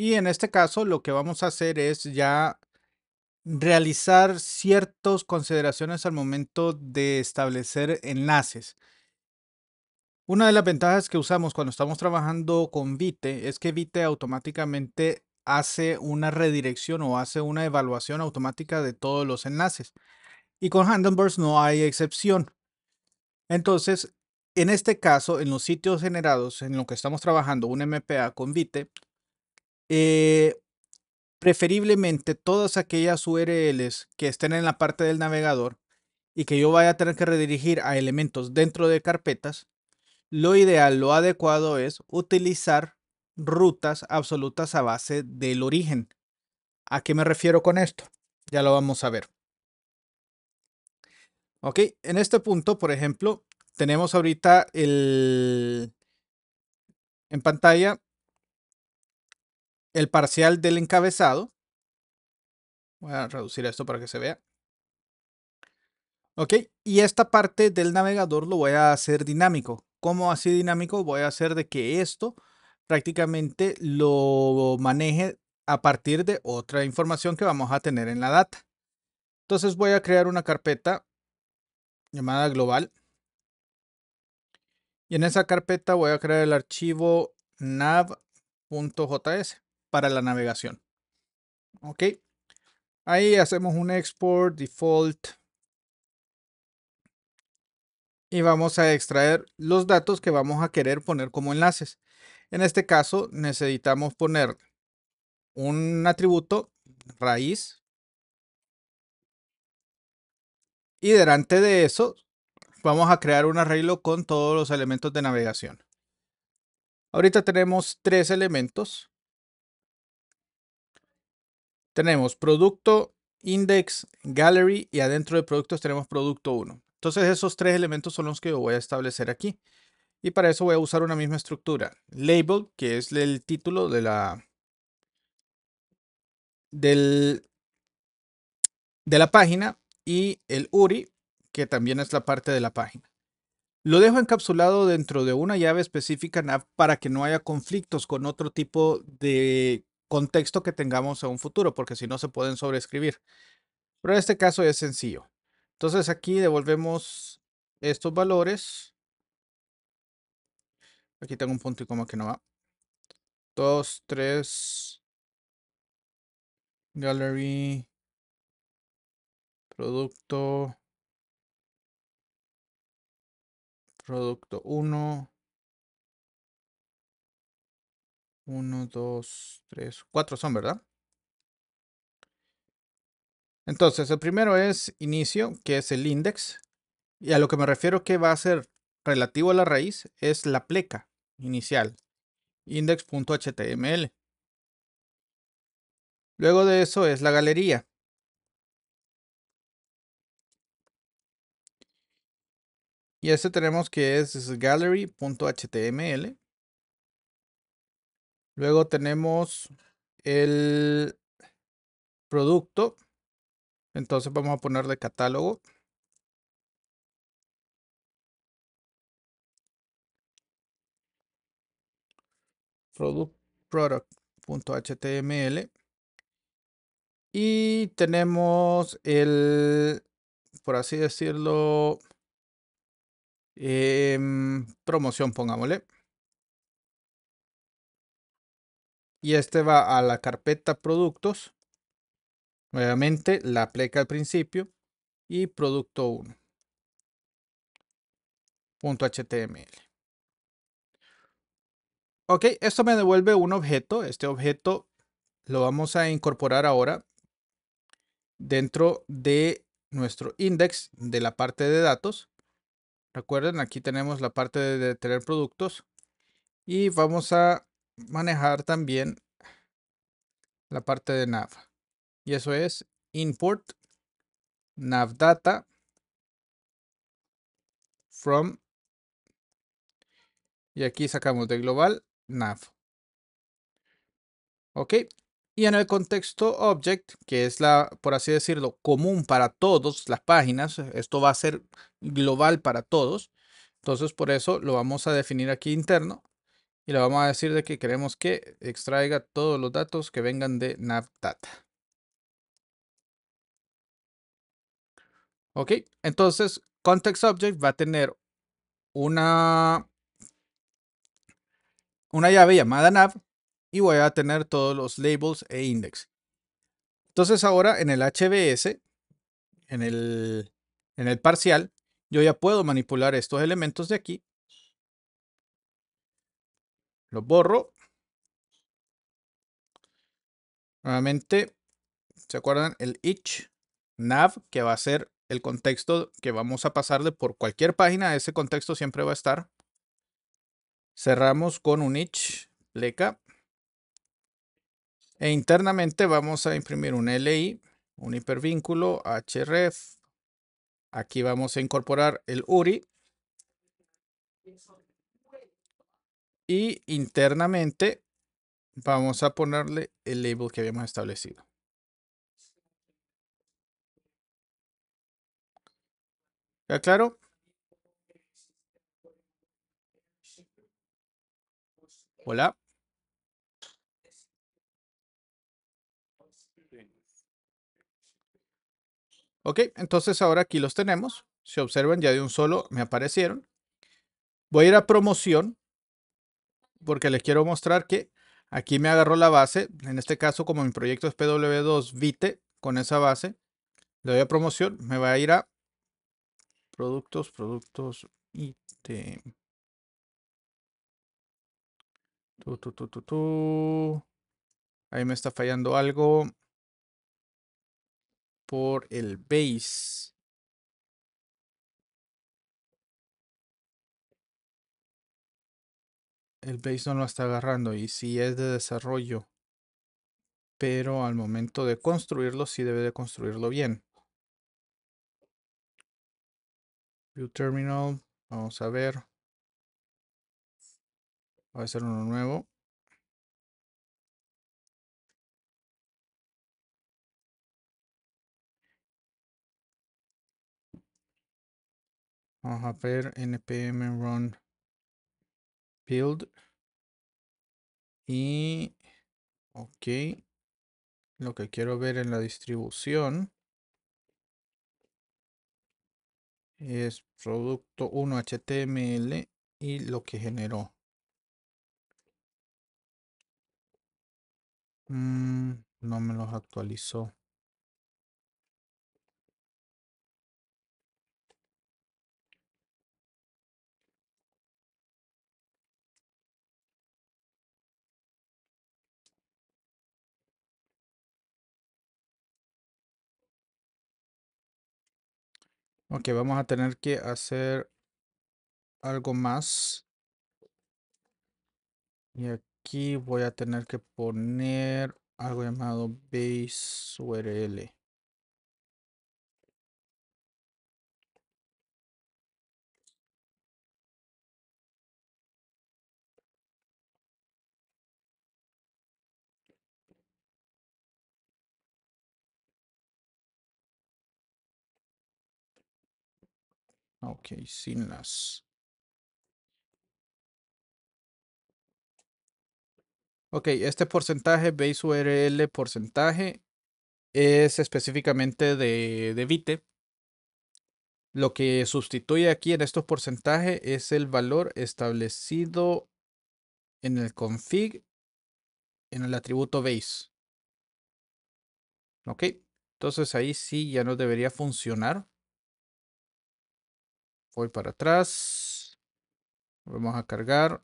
Y en este caso lo que vamos a hacer es ya realizar ciertas consideraciones al momento de establecer enlaces. Una de las ventajas que usamos cuando estamos trabajando con Vite es que Vite automáticamente hace una redirección o hace una evaluación automática de todos los enlaces. Y con Handlebars no hay excepción. Entonces, en este caso, en los sitios generados en lo que estamos trabajando un MPA con Vite, eh, preferiblemente todas aquellas URLs que estén en la parte del navegador y que yo vaya a tener que redirigir a elementos dentro de carpetas, lo ideal, lo adecuado es utilizar rutas absolutas a base del origen. ¿A qué me refiero con esto? Ya lo vamos a ver. Ok, en este punto, por ejemplo, tenemos ahorita el... en pantalla el parcial del encabezado. Voy a reducir esto para que se vea. Ok, y esta parte del navegador lo voy a hacer dinámico. ¿Cómo así dinámico? Voy a hacer de que esto prácticamente lo maneje a partir de otra información que vamos a tener en la data. Entonces voy a crear una carpeta llamada global. Y en esa carpeta voy a crear el archivo nav.js para la navegación. Ok. Ahí hacemos un export default. Y vamos a extraer los datos que vamos a querer poner como enlaces. En este caso necesitamos poner un atributo raíz. Y delante de eso vamos a crear un arreglo con todos los elementos de navegación. Ahorita tenemos tres elementos tenemos producto, index, gallery y adentro de productos tenemos producto 1. Entonces esos tres elementos son los que voy a establecer aquí. Y para eso voy a usar una misma estructura. Label, que es el título de la, del, de la página. Y el URI, que también es la parte de la página. Lo dejo encapsulado dentro de una llave específica para que no haya conflictos con otro tipo de contexto que tengamos a un futuro, porque si no se pueden sobreescribir. Pero en este caso es sencillo. Entonces aquí devolvemos estos valores. Aquí tengo un punto y coma que no va. 2, 3, gallery, producto, producto 1, 1, 2, 3, 4 son, ¿verdad? Entonces, el primero es inicio, que es el index. Y a lo que me refiero que va a ser relativo a la raíz es la pleca inicial, index.html. Luego de eso es la galería. Y este tenemos que es gallery.html. Luego tenemos el producto. Entonces vamos a ponerle catálogo. product.html y tenemos el por así decirlo em, promoción pongámosle y este va a la carpeta productos. Nuevamente la pleca al principio y producto 1. .html. Ok, esto me devuelve un objeto. Este objeto lo vamos a incorporar ahora dentro de nuestro index de la parte de datos. Recuerden, aquí tenemos la parte de tener productos y vamos a manejar también la parte de nav. Y eso es import navdata from. Y aquí sacamos de global nav. Ok. Y en el contexto object, que es la, por así decirlo, común para todas las páginas, esto va a ser global para todos. Entonces, por eso lo vamos a definir aquí interno y le vamos a decir de que queremos que extraiga todos los datos que vengan de NavData. Ok, entonces context object va a tener una, una llave llamada nav y voy a tener todos los labels e index. Entonces ahora en el HBS, en el parcial, yo ya puedo manipular estos elementos de aquí lo borro. Nuevamente, ¿se acuerdan? El itch nav, que va a ser el contexto que vamos a pasarle por cualquier página. Ese contexto siempre va a estar. Cerramos con un itch leca. E internamente vamos a imprimir un LI, un hipervínculo, href. Aquí vamos a incorporar el URI, Y internamente vamos a ponerle el label que habíamos establecido. ¿Ya claro? Hola. Ok, entonces ahora aquí los tenemos. Si observan, ya de un solo me aparecieron. Voy a ir a promoción porque les quiero mostrar que aquí me agarró la base. En este caso, como mi proyecto es PW2 Vite, con esa base, le doy a promoción, me va a ir a productos, productos, tu, Tu, tu, tu, Ahí me está fallando algo por el base. el base no lo está agarrando y si es de desarrollo, pero al momento de construirlo sí debe de construirlo bien. View Terminal, vamos a ver. Voy a hacer uno nuevo. Vamos a ver npm run build y ok lo que quiero ver en la distribución es producto 1 html y lo que generó mm, no me los actualizó Ok, vamos a tener que hacer algo más. Y aquí voy a tener que poner algo llamado base URL. Ok, sin las. Ok, este porcentaje, base URL porcentaje, es específicamente de, de Vite. Lo que sustituye aquí en estos porcentajes es el valor establecido en el config en el atributo base. Ok, entonces ahí sí ya no debería funcionar voy para atrás. Vamos a cargar.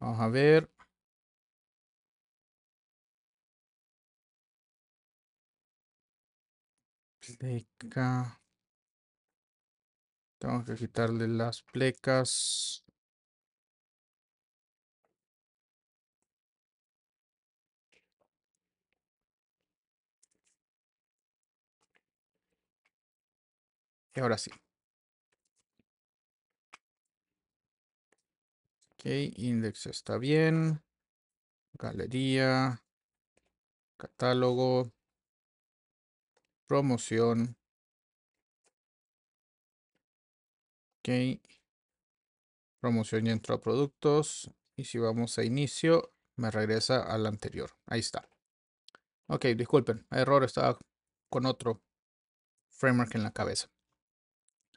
Vamos a ver. Pleca. Tengo que quitarle las plecas. Y ahora sí. Ok, index está bien. Galería. Catálogo. Promoción. Ok. Promoción y entró a productos. Y si vamos a inicio, me regresa al anterior. Ahí está. Ok, disculpen. Error, estaba con otro framework en la cabeza.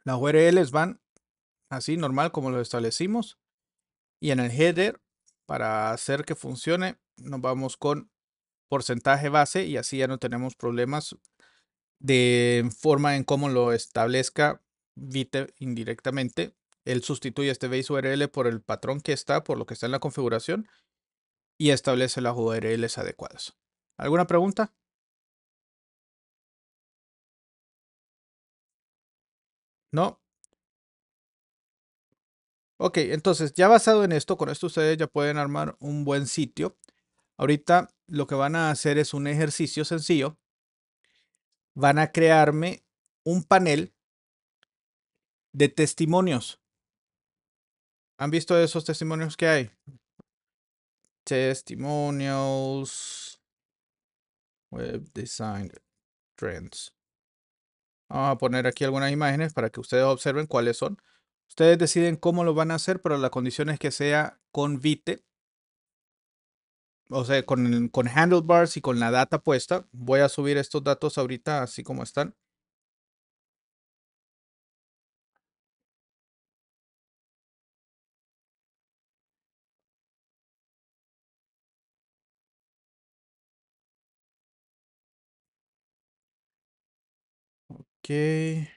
Las URLs van así normal como lo establecimos. Y en el header, para hacer que funcione, nos vamos con porcentaje base y así ya no tenemos problemas de forma en cómo lo establezca Vite indirectamente. Él sustituye este base URL por el patrón que está, por lo que está en la configuración y establece las URLs adecuadas. ¿Alguna pregunta? No, Ok, entonces ya basado en esto, con esto ustedes ya pueden armar un buen sitio. Ahorita lo que van a hacer es un ejercicio sencillo. Van a crearme un panel de testimonios. ¿Han visto esos testimonios que hay? Testimonials. Web Design Trends. Vamos a poner aquí algunas imágenes para que ustedes observen cuáles son. Ustedes deciden cómo lo van a hacer, pero la condición es que sea con Vite, o sea, con, con handlebars y con la data puesta. Voy a subir estos datos ahorita así como están. Okay.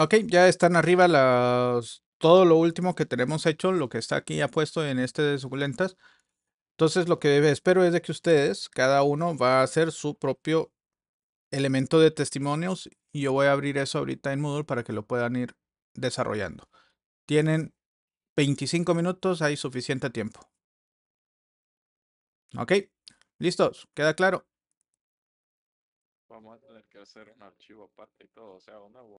Ok, ya están arriba las, todo lo último que tenemos hecho, lo que está aquí ya puesto en este de suculentas. Entonces lo que espero es de que ustedes, cada uno va a hacer su propio elemento de testimonios y yo voy a abrir eso ahorita en Moodle para que lo puedan ir desarrollando. Tienen 25 minutos, hay suficiente tiempo. Ok, listos, queda claro. Vamos a tener que hacer un archivo aparte y todo, o sea, una